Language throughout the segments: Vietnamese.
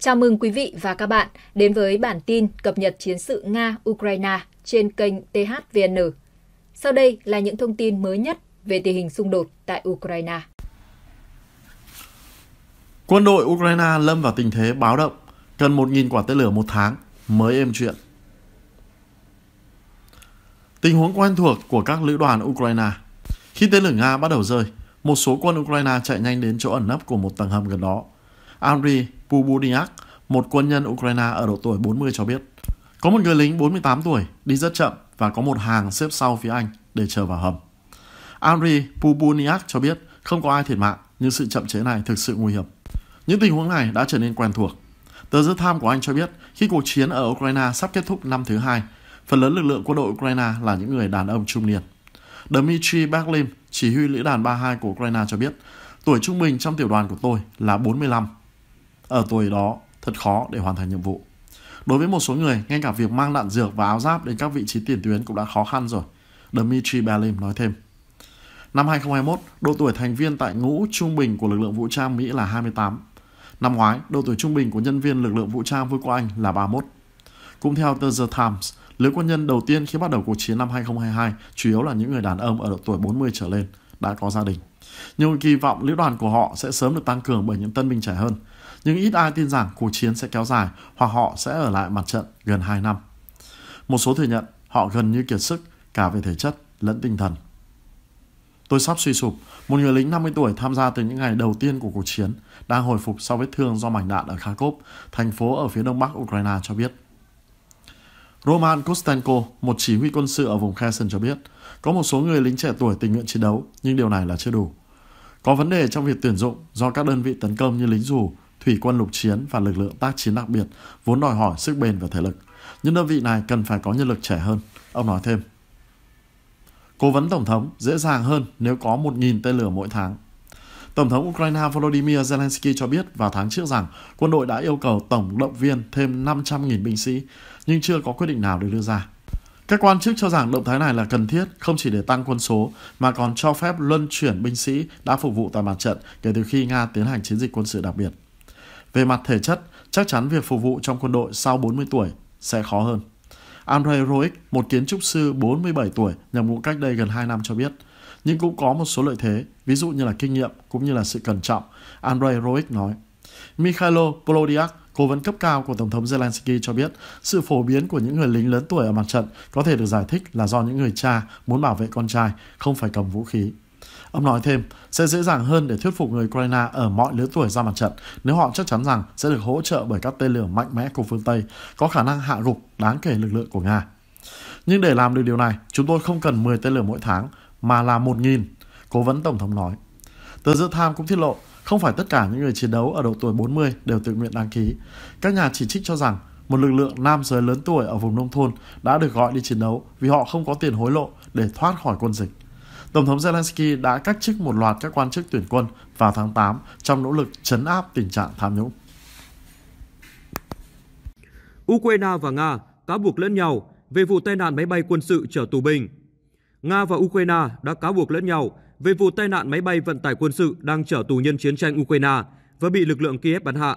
Chào mừng quý vị và các bạn đến với bản tin cập nhật chiến sự Nga-Ukraine trên kênh THVN. Sau đây là những thông tin mới nhất về tình hình xung đột tại Ukraine. Quân đội Ukraine lâm vào tình thế báo động, cần 1.000 quả tên lửa một tháng mới êm chuyện. Tình huống quen thuộc của các lữ đoàn Ukraine. Khi tên lửa Nga bắt đầu rơi, một số quân Ukraine chạy nhanh đến chỗ ẩn nấp của một tầng hầm gần đó – Andriy Pubudiak, một quân nhân Ukraine ở độ tuổi 40 cho biết. Có một người lính 48 tuổi đi rất chậm và có một hàng xếp sau phía anh để chờ vào hầm. Andriy Pubuniak cho biết không có ai thiệt mạng nhưng sự chậm chế này thực sự nguy hiểm. Những tình huống này đã trở nên quen thuộc. Tờ The Time của Anh cho biết khi cuộc chiến ở Ukraine sắp kết thúc năm thứ hai, phần lớn lực lượng quân đội Ukraine là những người đàn ông trung niên. Dmitry Baklin, chỉ huy lữ đoàn 32 của Ukraine cho biết, tuổi trung bình trong tiểu đoàn của tôi là 45 ở tuổi đó thật khó để hoàn thành nhiệm vụ. Đối với một số người, ngay cả việc mang đạn dược và áo giáp đến các vị trí tiền tuyến cũng đã khó khăn rồi, Dmitry Belim nói thêm. Năm 2021, độ tuổi thành viên tại ngũ trung bình của lực lượng vũ trang Mỹ là 28. Năm ngoái, độ tuổi trung bình của nhân viên lực lượng vũ trang Vương quốc Anh là 31. Cũng theo tờ The Times, lứa quân nhân đầu tiên khi bắt đầu cuộc chiến năm 2022 chủ yếu là những người đàn ông ở độ tuổi 40 trở lên, đã có gia đình. Nhưng kỳ vọng lữ đoàn của họ sẽ sớm được tăng cường bởi những tân binh trẻ hơn, nhưng ít ai tin rằng cuộc chiến sẽ kéo dài hoặc họ sẽ ở lại mặt trận gần 2 năm. Một số thừa nhận họ gần như kiệt sức cả về thể chất lẫn tinh thần. Tôi sắp suy sụp, một người lính 50 tuổi tham gia từ những ngày đầu tiên của cuộc chiến đang hồi phục sau vết thương do mảnh đạn ở Kharkov, thành phố ở phía đông bắc Ukraine cho biết. Roman Kostenko, một chỉ huy quân sự ở vùng Kherson cho biết, có một số người lính trẻ tuổi tình nguyện chiến đấu, nhưng điều này là chưa đủ. Có vấn đề trong việc tuyển dụng do các đơn vị tấn công như lính dù, thủy quân lục chiến và lực lượng tác chiến đặc biệt vốn đòi hỏi sức bền và thể lực. Những đơn vị này cần phải có nhân lực trẻ hơn, ông nói thêm. Cố vấn Tổng thống dễ dàng hơn nếu có 1.000 tên lửa mỗi tháng. Tổng thống Ukraine Volodymyr Zelensky cho biết vào tháng trước rằng quân đội đã yêu cầu tổng động viên thêm 500.000 binh sĩ, nhưng chưa có quyết định nào được đưa ra. Các quan chức cho rằng động thái này là cần thiết không chỉ để tăng quân số mà còn cho phép luân chuyển binh sĩ đã phục vụ tại mặt trận kể từ khi Nga tiến hành chiến dịch quân sự đặc biệt. Về mặt thể chất, chắc chắn việc phục vụ trong quân đội sau 40 tuổi sẽ khó hơn. Andrei Roik, một kiến trúc sư 47 tuổi nhập ngũ cách đây gần 2 năm cho biết, nhưng cũng có một số lợi thế, ví dụ như là kinh nghiệm cũng như là sự cẩn trọng, Andrei Roik nói. Mikhailo Polodiak, cố vấn cấp cao của Tổng thống Zelensky cho biết sự phổ biến của những người lính lớn tuổi ở mặt trận có thể được giải thích là do những người cha muốn bảo vệ con trai, không phải cầm vũ khí. Ông nói thêm, sẽ dễ dàng hơn để thuyết phục người Ukraine ở mọi lứa tuổi ra mặt trận nếu họ chắc chắn rằng sẽ được hỗ trợ bởi các tên lửa mạnh mẽ của phương Tây có khả năng hạ gục đáng kể lực lượng của Nga. Nhưng để làm được điều này, chúng tôi không cần 10 tên lửa mỗi tháng, mà là 1.000, cố vấn Tổng thống nói. Tờ The Times cũng tiết lộ, không phải tất cả những người chiến đấu ở độ tuổi 40 đều tự nguyện đăng ký. Các nhà chỉ trích cho rằng một lực lượng nam giới lớn tuổi ở vùng nông thôn đã được gọi đi chiến đấu vì họ không có tiền hối lộ để thoát khỏi quân dịch. Tổng thống Zelensky đã cách chức một loạt các quan chức tuyển quân vào tháng 8 trong nỗ lực chấn áp tình trạng tham nhũng. Ukraine và Nga cáo buộc lẫn nhau về vụ tai nạn máy bay quân sự chở tù binh. Nga và Ukraine đã cáo buộc lẫn nhau về vụ tai nạn máy bay vận tải quân sự đang chở tù nhân chiến tranh Ukraine và bị lực lượng Kiev bắn hạ.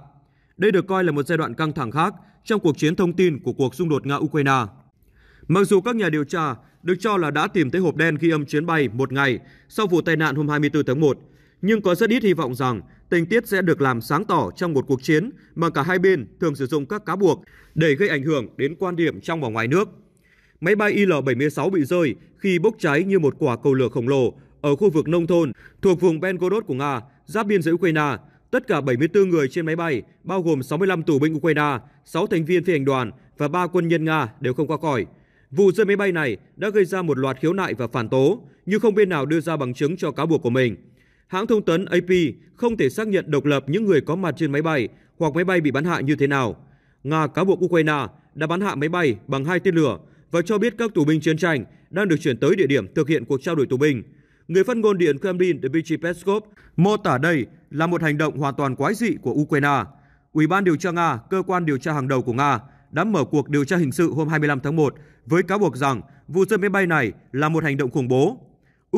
Đây được coi là một giai đoạn căng thẳng khác trong cuộc chiến thông tin của cuộc xung đột Nga-Ukraine. Mặc dù các nhà điều tra được cho là đã tìm thấy hộp đen ghi âm chuyến bay một ngày sau vụ tai nạn hôm 24 tháng 1. Nhưng có rất ít hy vọng rằng tình tiết sẽ được làm sáng tỏ trong một cuộc chiến mà cả hai bên thường sử dụng các cáo buộc để gây ảnh hưởng đến quan điểm trong và ngoài nước. Máy bay IL-76 bị rơi khi bốc cháy như một quả cầu lửa khổng lồ ở khu vực nông thôn thuộc vùng Belgorod của Nga, giáp biên giới Ukraine. Tất cả 74 người trên máy bay, bao gồm 65 tù binh Ukraine, 6 thành viên phi hành đoàn và 3 quân nhân Nga đều không qua khỏi. Vụ rơi máy bay này đã gây ra một loạt khiếu nại và phản tố, nhưng không bên nào đưa ra bằng chứng cho cáo buộc của mình. Hãng thông tấn AP không thể xác nhận độc lập những người có mặt trên máy bay hoặc máy bay bị bắn hạ như thế nào. Nga cáo buộc Ukraine đã bắn hạ máy bay bằng hai tên lửa và cho biết các tù binh chiến tranh đang được chuyển tới địa điểm thực hiện cuộc trao đổi tù binh. Người phát ngôn Điện Kremlin Dmitry Peskov mô tả đây là một hành động hoàn toàn quái dị của Ukraine. Ủy ban điều tra Nga, cơ quan điều tra hàng đầu của Nga, đã mở cuộc điều tra hình sự hôm 25 tháng 1 với cáo buộc rằng vụ rơi máy bay này là một hành động khủng bố.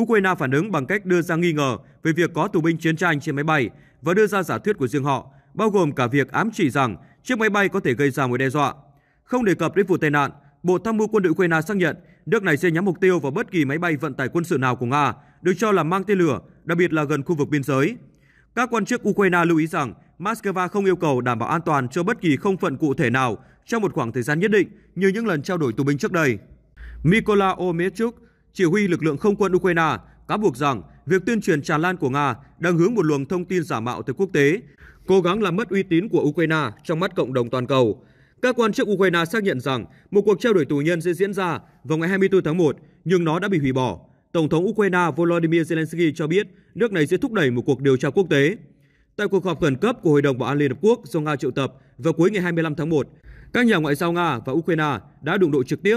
Ukraine phản ứng bằng cách đưa ra nghi ngờ về việc có tù binh chiến tranh trên máy bay và đưa ra giả thuyết của riêng họ, bao gồm cả việc ám chỉ rằng chiếc máy bay có thể gây ra mối đe dọa. Không đề cập đến vụ tai nạn, Bộ Tham mưu quân đội Ukraine xác nhận nước này sẽ nhắm mục tiêu vào bất kỳ máy bay vận tải quân sự nào của Nga được cho là mang tên lửa, đặc biệt là gần khu vực biên giới. Các quan chức Ukraine lưu ý rằng Moscow không yêu cầu đảm bảo an toàn cho bất kỳ không phận cụ thể nào trong một khoảng thời gian nhất định như những lần trao đổi tù binh trước đây. Mykola Omechuk, chỉ huy lực lượng không quân Ukraine, cáo buộc rằng việc tuyên truyền tràn lan của Nga đang hướng một luồng thông tin giả mạo tới quốc tế, cố gắng làm mất uy tín của Ukraine trong mắt cộng đồng toàn cầu. Các quan chức Ukraine xác nhận rằng một cuộc trao đổi tù nhân sẽ diễn ra vào ngày 24 tháng 1, nhưng nó đã bị hủy bỏ. Tổng thống Ukraine Volodymyr Zelensky cho biết nước này sẽ thúc đẩy một cuộc điều tra quốc tế. Tại cuộc họp khẩn cấp của Hội đồng Bảo an Liên Hợp Quốc do Nga triệu tập vào cuối ngày 25 tháng 1, các nhà ngoại giao Nga và Ukraine đã đụng độ trực tiếp.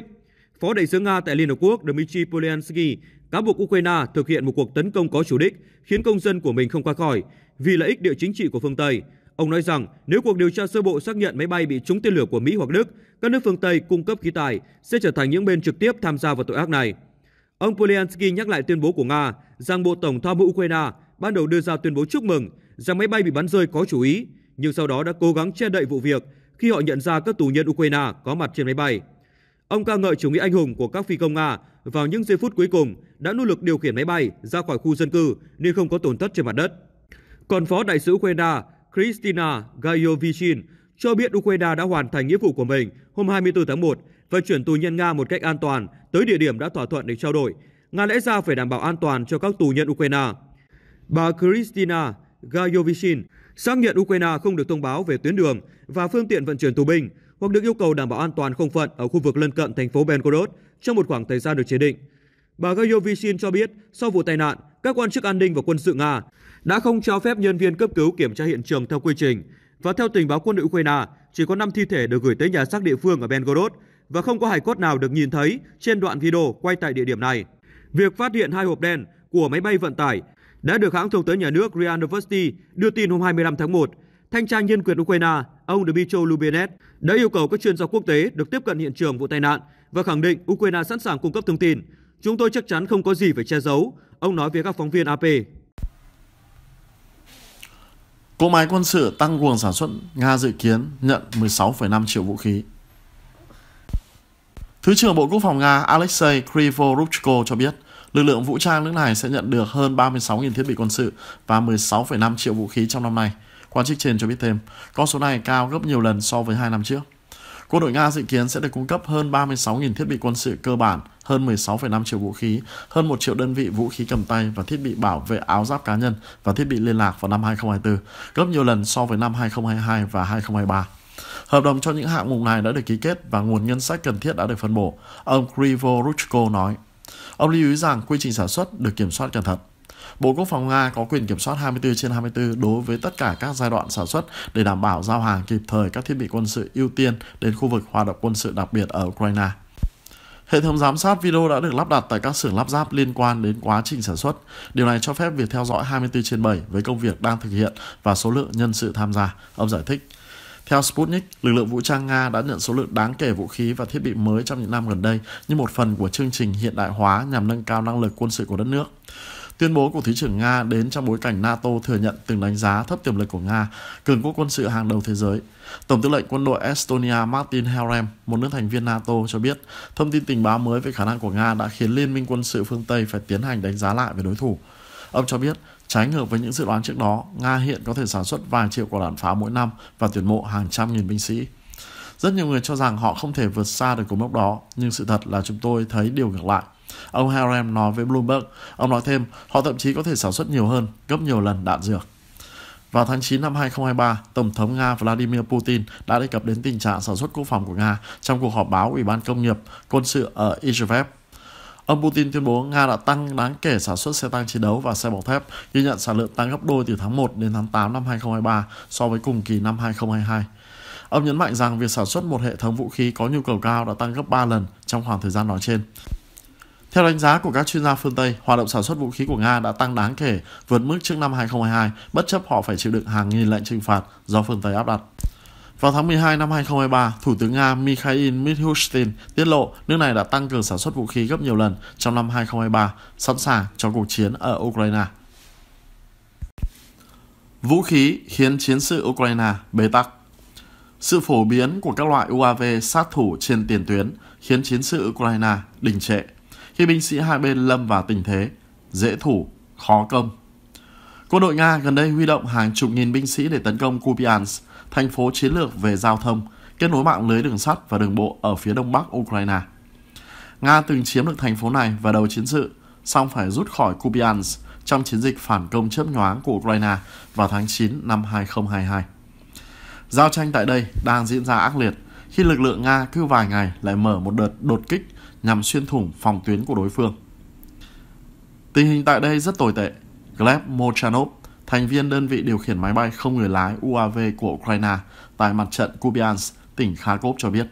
Phó đại sứ Nga tại Liên Hợp Quốc Dmitry Polyansky cáo buộc Ukraine thực hiện một cuộc tấn công có chủ đích khiến công dân của mình không qua khỏi vì lợi ích địa chính trị của phương Tây. Ông nói rằng nếu cuộc điều tra sơ bộ xác nhận máy bay bị trúng tên lửa của Mỹ hoặc Đức, các nước phương Tây cung cấp khí tài sẽ trở thành những bên trực tiếp tham gia vào tội ác này. Ông Polyansky nhắc lại tuyên bố của Nga rằng Bộ Tổng tham mưu Ukraine ban đầu đưa ra tuyên bố chúc mừng rằng máy bay bị bắn rơi có chủ ý, nhưng sau đó đã cố gắng che đậy vụ việc khi họ nhận ra các tù nhân Ukraine có mặt trên máy bay. Ông ca ngợi chủ nghĩa anh hùng của các phi công Nga vào những giây phút cuối cùng đã nỗ lực điều khiển máy bay ra khỏi khu dân cư nên không có tổn thất trên mặt đất. Còn phó đại sứ Ukraine Kristina Gayovichin cho biết Ukraine đã hoàn thành nghĩa vụ của mình hôm 24 tháng 1 và chuyển tù nhân Nga một cách an toàn tới địa điểm đã thỏa thuận để trao đổi. Nga lẽ ra phải đảm bảo an toàn cho các tù nhân Ukraine. Bà Kristina Gayovichin xác nhận Ukraine không được thông báo về tuyến đường và phương tiện vận chuyển tù binh hoặc được yêu cầu đảm bảo an toàn không phận ở khu vực lân cận thành phố Belgorod trong một khoảng thời gian được chế định. Bà Gayovichin cho biết sau vụ tai nạn, các quan chức an ninh và quân sự Nga đã không cho phép nhân viên cấp cứu kiểm tra hiện trường theo quy trình và theo tình báo quân đội Ukraine, chỉ có 5 thi thể được gửi tới nhà xác địa phương ở Belgorod và không có hài cốt nào được nhìn thấy trên đoạn video quay tại địa điểm này. Việc phát hiện hai hộp đen của máy bay vận tải đã được hãng thông tấn nhà nước RIA Novosti đưa tin hôm 25 tháng 1, thanh tra nhân quyền Ukraine, ông Dmytro Lubenet đã yêu cầu các chuyên gia quốc tế được tiếp cận hiện trường vụ tai nạn và khẳng định Ukraine sẵn sàng cung cấp thông tin. Chúng tôi chắc chắn không có gì phải che giấu, ông nói với các phóng viên AP. Cỗ máy quân sự tăng cường sản xuất Nga dự kiến nhận 16,5 triệu vũ khí. Thứ trưởng Bộ Quốc phòng Nga Alexei Krivoruchko cho biết lực lượng vũ trang nước này sẽ nhận được hơn 36.000 thiết bị quân sự và 16,5 triệu vũ khí trong năm nay. Quan chức trên cho biết thêm, con số này cao gấp nhiều lần so với 2 năm trước. Quân đội Nga dự kiến sẽ được cung cấp hơn 36.000 thiết bị quân sự cơ bản, hơn 16,5 triệu vũ khí, hơn 1 triệu đơn vị vũ khí cầm tay và thiết bị bảo vệ áo giáp cá nhân và thiết bị liên lạc vào năm 2024, gấp nhiều lần so với năm 2022 và 2023. Hợp đồng cho những hạng mục này đã được ký kết và nguồn ngân sách cần thiết đã được phân bổ, ông Krivo Ruchko nói. Ông lưu ý rằng quy trình sản xuất được kiểm soát cẩn thận. Bộ Quốc phòng Nga có quyền kiểm soát 24 trên 24 đối với tất cả các giai đoạn sản xuất để đảm bảo giao hàng kịp thời các thiết bị quân sự ưu tiên đến khu vực hoạt động quân sự đặc biệt ở Ukraine. Hệ thống giám sát video đã được lắp đặt tại các xưởng lắp ráp liên quan đến quá trình sản xuất. Điều này cho phép việc theo dõi 24 trên 7 với công việc đang thực hiện và số lượng nhân sự tham gia, ông giải thích. Theo Sputnik, lực lượng vũ trang Nga đã nhận số lượng đáng kể vũ khí và thiết bị mới trong những năm gần đây như một phần của chương trình hiện đại hóa nhằm nâng cao năng lực quân sự của đất nước. Tuyên bố của Thứ trưởng Nga đến trong bối cảnh NATO thừa nhận từng đánh giá thấp tiềm lực của Nga, cường quốc quân sự hàng đầu thế giới. Tổng tư lệnh quân đội Estonia Martin Helm, một nước thành viên NATO, cho biết thông tin tình báo mới về khả năng của Nga đã khiến Liên minh quân sự phương Tây phải tiến hành đánh giá lại về đối thủ. Ông cho biết, Trái ngược với những dự đoán trước đó, Nga hiện có thể sản xuất vài triệu quả đạn pháo mỗi năm và tuyển mộ hàng trăm nghìn binh sĩ. Rất nhiều người cho rằng họ không thể vượt xa được cột mốc đó, nhưng sự thật là chúng tôi thấy điều ngược lại. Ông Harem nói với Bloomberg, ông nói thêm, họ thậm chí có thể sản xuất nhiều hơn, gấp nhiều lần đạn dược. Vào tháng 9 năm 2023, Tổng thống Nga Vladimir Putin đã đề cập đến tình trạng sản xuất quốc phòng của Nga trong cuộc họp báo Ủy ban Công nghiệp Quân sự ở Izhev Ông Putin tuyên bố Nga đã tăng đáng kể sản xuất xe tăng chiến đấu và xe bọc thép, ghi nhận sản lượng tăng gấp đôi từ tháng 1 đến tháng 8 năm 2023 so với cùng kỳ năm 2022. Ông nhấn mạnh rằng việc sản xuất một hệ thống vũ khí có nhu cầu cao đã tăng gấp 3 lần trong khoảng thời gian nói trên. Theo đánh giá của các chuyên gia phương Tây, hoạt động sản xuất vũ khí của Nga đã tăng đáng kể, vượt mức trước năm 2022, bất chấp họ phải chịu đựng hàng nghìn lệnh trừng phạt do phương Tây áp đặt. Vào tháng 12 năm 2023, Thủ tướng Nga Mikhail Mishustin tiết lộ nước này đã tăng cường sản xuất vũ khí gấp nhiều lần trong năm 2023, sẵn sàng cho cuộc chiến ở Ukraine. Vũ khí khiến chiến sự Ukraine bế tắc Sự phổ biến của các loại UAV sát thủ trên tiền tuyến khiến chiến sự Ukraine đình trệ, khi binh sĩ hai bên lâm vào tình thế dễ thủ, khó công. Quân đội Nga gần đây huy động hàng chục nghìn binh sĩ để tấn công Kupiansk, thành phố chiến lược về giao thông, kết nối mạng lưới đường sắt và đường bộ ở phía đông bắc Ukraine. Nga từng chiếm được thành phố này vào đầu chiến sự, song phải rút khỏi Kupiansk trong chiến dịch phản công chớp nhoáng của Ukraine vào tháng 9 năm 2022. Giao tranh tại đây đang diễn ra ác liệt khi lực lượng Nga cứ vài ngày lại mở một đợt đột kích nhằm xuyên thủng phòng tuyến của đối phương. Tình hình tại đây rất tồi tệ. Gleb Mochanov, thành viên đơn vị điều khiển máy bay không người lái UAV của Ukraine tại mặt trận Kupiansk, tỉnh Kharkov cho biết.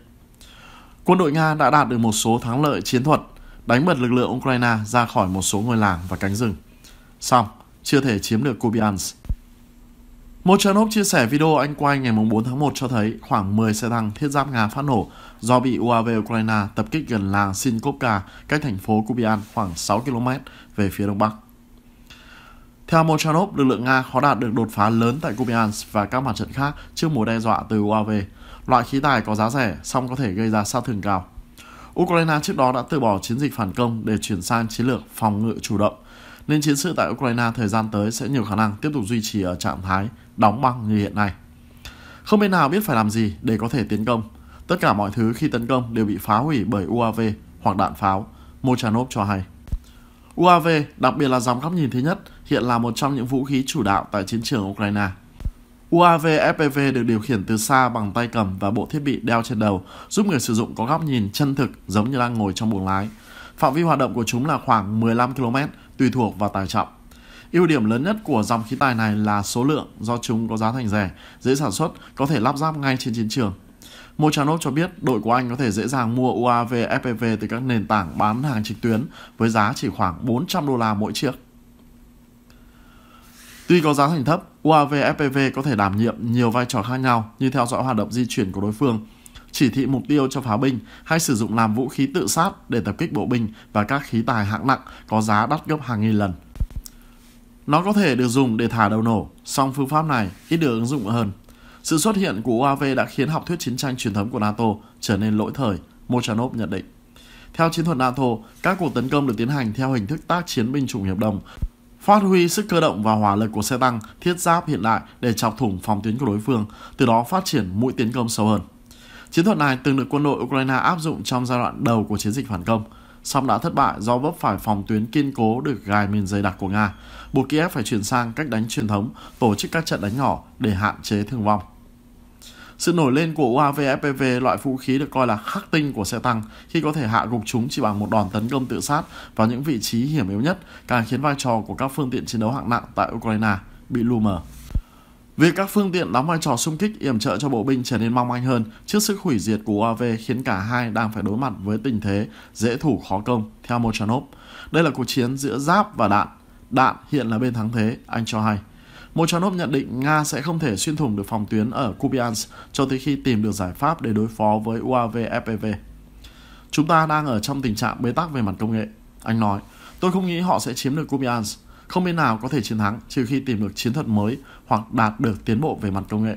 Quân đội Nga đã đạt được một số thắng lợi chiến thuật, đánh bật lực lượng Ukraine ra khỏi một số ngôi làng và cánh rừng. Song, chưa thể chiếm được Kupiansk. Một trần hốp chia sẻ video anh quay ngày 4 tháng 1 cho thấy khoảng 10 xe tăng thiết giáp Nga phát nổ do bị UAV Ukraine tập kích gần làng Sinkovka cách thành phố Kupiansk khoảng 6 km về phía đông bắc. Theo Mochanov, lực lượng Nga khó đạt được đột phá lớn tại Kupiansk và các mặt trận khác trước mối đe dọa từ UAV. Loại khí tài có giá rẻ, song có thể gây ra sát thương cao. Ukraine trước đó đã từ bỏ chiến dịch phản công để chuyển sang chiến lược phòng ngự chủ động, nên chiến sự tại Ukraine thời gian tới sẽ nhiều khả năng tiếp tục duy trì ở trạng thái đóng băng như hiện nay. Không bên nào biết phải làm gì để có thể tiến công. Tất cả mọi thứ khi tấn công đều bị phá hủy bởi UAV hoặc đạn pháo, Mochanov cho hay. UAV, đặc biệt là dòng góc nhìn thứ nhất, hiện là một trong những vũ khí chủ đạo tại chiến trường Ukraine. UAV FPV được điều khiển từ xa bằng tay cầm và bộ thiết bị đeo trên đầu, giúp người sử dụng có góc nhìn chân thực giống như đang ngồi trong buồng lái. Phạm vi hoạt động của chúng là khoảng 15 km, tùy thuộc vào tải trọng. Ưu điểm lớn nhất của dòng khí tài này là số lượng do chúng có giá thành rẻ, dễ sản xuất, có thể lắp ráp ngay trên chiến trường. Mochanov cho biết đội của anh có thể dễ dàng mua UAV FPV từ các nền tảng bán hàng trực tuyến với giá chỉ khoảng 400 đô la mỗi chiếc. Tuy có giá thành thấp, UAV FPV có thể đảm nhiệm nhiều vai trò khác nhau như theo dõi hoạt động di chuyển của đối phương, chỉ thị mục tiêu cho pháo binh hay sử dụng làm vũ khí tự sát để tập kích bộ binh và các khí tài hạng nặng có giá đắt gấp hàng nghìn lần. Nó có thể được dùng để thả đầu nổ, song phương pháp này ít được ứng dụng hơn. Sự xuất hiện của UAV đã khiến học thuyết chiến tranh truyền thống của NATO trở nên lỗi thời, Mochanov nhận định. Theo chiến thuật NATO, các cuộc tấn công được tiến hành theo hình thức tác chiến binh chủng hiệp đồng phát huy sức cơ động và hỏa lực của xe tăng, thiết giáp hiện đại để chọc thủng phòng tuyến của đối phương, từ đó phát triển mũi tiến công sâu hơn. Chiến thuật này từng được quân đội Ukraine áp dụng trong giai đoạn đầu của chiến dịch phản công, song đã thất bại do vấp phải phòng tuyến kiên cố được gài mìn dày đặc của Nga, buộc Kiev phải chuyển sang cách đánh truyền thống, tổ chức các trận đánh nhỏ để hạn chế thương vong. Sự nổi lên của UAV FPV, loại vũ khí được coi là khắc tinh của xe tăng khi có thể hạ gục chúng chỉ bằng một đòn tấn công tự sát vào những vị trí hiểm yếu nhất, càng khiến vai trò của các phương tiện chiến đấu hạng nặng tại Ukraine bị lu mờ. Việc các phương tiện đóng vai trò xung kích yểm trợ cho bộ binh trở nên mong manh hơn trước sức hủy diệt của UAV khiến cả hai đang phải đối mặt với tình thế dễ thủ khó công, theo Mochanov. Đây là cuộc chiến giữa giáp và đạn. Đạn hiện là bên thắng thế, anh cho hay. Mochanov nhận định Nga sẽ không thể xuyên thủng được phòng tuyến ở Kupiansk cho tới khi tìm được giải pháp để đối phó với UAV FPV. E Chúng ta đang ở trong tình trạng bế tắc về mặt công nghệ. Anh nói, tôi không nghĩ họ sẽ chiếm được Kupiansk. Không bên nào có thể chiến thắng trừ khi tìm được chiến thuật mới hoặc đạt được tiến bộ về mặt công nghệ.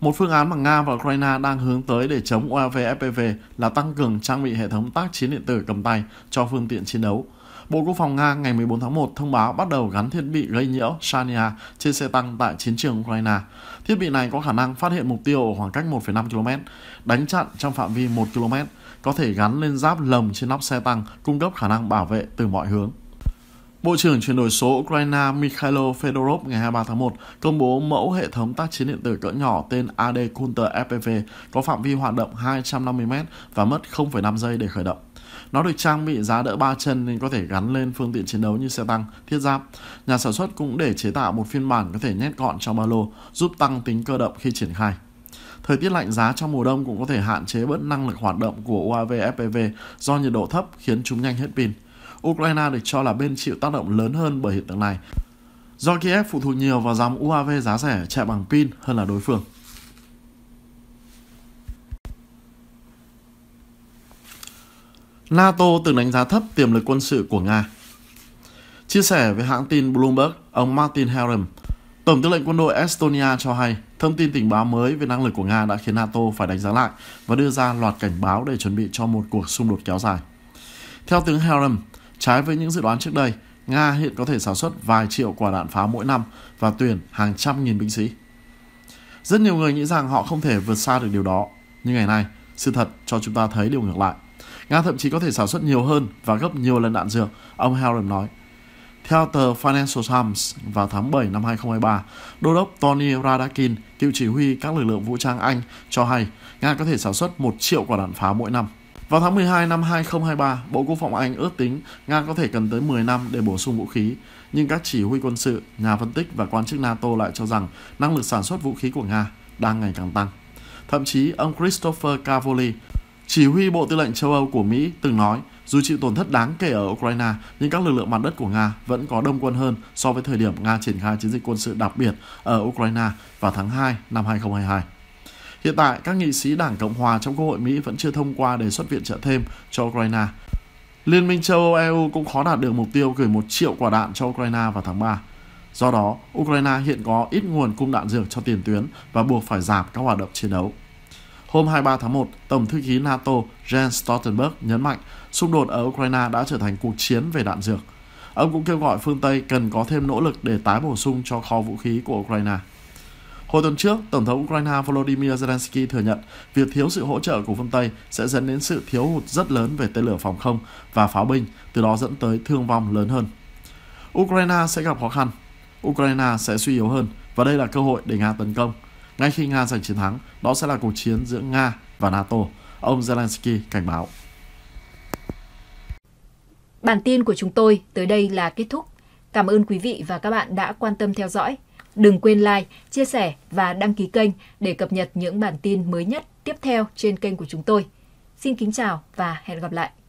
Một phương án mà Nga và Ukraine đang hướng tới để chống UAV FPV e là tăng cường trang bị hệ thống tác chiến điện tử cầm tay cho phương tiện chiến đấu – Bộ Quốc phòng Nga ngày 14 tháng 1 thông báo bắt đầu gắn thiết bị gây nhiễu Shania trên xe tăng tại chiến trường Ukraine. Thiết bị này có khả năng phát hiện mục tiêu ở khoảng cách 1,5 km, đánh chặn trong phạm vi 1 km, có thể gắn lên giáp lồng trên nóc xe tăng, cung cấp khả năng bảo vệ từ mọi hướng. Bộ trưởng chuyển đổi số Ukraine Mikhailo Fedorov ngày 23 tháng 1 công bố mẫu hệ thống tác chiến điện tử cỡ nhỏ tên AD Counter FPV có phạm vi hoạt động 250m và mất 0,5 giây để khởi động. Nó được trang bị giá đỡ ba chân nên có thể gắn lên phương tiện chiến đấu như xe tăng, thiết giáp. Nhà sản xuất cũng để chế tạo một phiên bản có thể nhét gọn trong ba lô, giúp tăng tính cơ động khi triển khai. Thời tiết lạnh giá trong mùa đông cũng có thể hạn chế bớt năng lực hoạt động của UAV FPV do nhiệt độ thấp khiến chúng nhanh hết pin. Ukraine được cho là bên chịu tác động lớn hơn bởi hiện tượng này, do Kiev phụ thuộc nhiều vào dòng UAV giá rẻ chạy bằng pin hơn là đối phương. NATO từng đánh giá thấp tiềm lực quân sự của Nga. Chia sẻ với hãng tin Bloomberg, ông Martin Helm, Tổng tư lệnh quân đội Estonia cho hay thông tin tình báo mới về năng lực của Nga đã khiến NATO phải đánh giá lại và đưa ra loạt cảnh báo để chuẩn bị cho một cuộc xung đột kéo dài. Theo tướng Helm, trái với những dự đoán trước đây, Nga hiện có thể sản xuất vài triệu quả đạn pháo mỗi năm và tuyển hàng trăm nghìn binh sĩ. Rất nhiều người nghĩ rằng họ không thể vượt xa được điều đó, nhưng ngày nay, sự thật cho chúng ta thấy điều ngược lại. Nga thậm chí có thể sản xuất nhiều hơn và gấp nhiều lần đạn dược, ông Harrell nói. Theo tờ Financial Times, vào tháng 7 năm 2023, đô đốc Tony Radakin, cựu chỉ huy các lực lượng vũ trang Anh, cho hay Nga có thể sản xuất 1 triệu quả đạn phá mỗi năm. Vào tháng 12 năm 2023, Bộ Quốc phòng Anh ước tính Nga có thể cần tới 10 năm để bổ sung vũ khí, nhưng các chỉ huy quân sự, nhà phân tích và quan chức NATO lại cho rằng năng lực sản xuất vũ khí của Nga đang ngày càng tăng. Thậm chí, ông Christopher Cavoli, chỉ huy Bộ Tư lệnh châu Âu của Mỹ từng nói, dù chịu tổn thất đáng kể ở Ukraine, nhưng các lực lượng mặt đất của Nga vẫn có đông quân hơn so với thời điểm Nga triển khai chiến dịch quân sự đặc biệt ở Ukraine vào tháng 2 năm 2022. Hiện tại, các nghị sĩ Đảng Cộng Hòa trong Quốc hội Mỹ vẫn chưa thông qua đề xuất viện trợ thêm cho Ukraine. Liên minh châu Âu EU cũng khó đạt được mục tiêu gửi một triệu quả đạn cho Ukraine vào tháng 3. Do đó, Ukraine hiện có ít nguồn cung đạn dược cho tiền tuyến và buộc phải giảm các hoạt động chiến đấu. Hôm 23 tháng 1, Tổng thư ký NATO Jens Stoltenberg nhấn mạnh xung đột ở Ukraine đã trở thành cuộc chiến về đạn dược. Ông cũng kêu gọi phương Tây cần có thêm nỗ lực để tái bổ sung cho kho vũ khí của Ukraine. Hồi tuần trước, Tổng thống Ukraine Volodymyr Zelensky thừa nhận việc thiếu sự hỗ trợ của phương Tây sẽ dẫn đến sự thiếu hụt rất lớn về tên lửa phòng không và pháo binh, từ đó dẫn tới thương vong lớn hơn. Ukraine sẽ gặp khó khăn, Ukraine sẽ suy yếu hơn và đây là cơ hội để Nga tấn công ngay khi Nga giành chiến thắng, đó sẽ là cuộc chiến giữa Nga và NATO, ông Zelensky cảnh báo. Bản tin của chúng tôi tới đây là kết thúc. Cảm ơn quý vị và các bạn đã quan tâm theo dõi. Đừng quên like, chia sẻ và đăng ký kênh để cập nhật những bản tin mới nhất tiếp theo trên kênh của chúng tôi. Xin kính chào và hẹn gặp lại.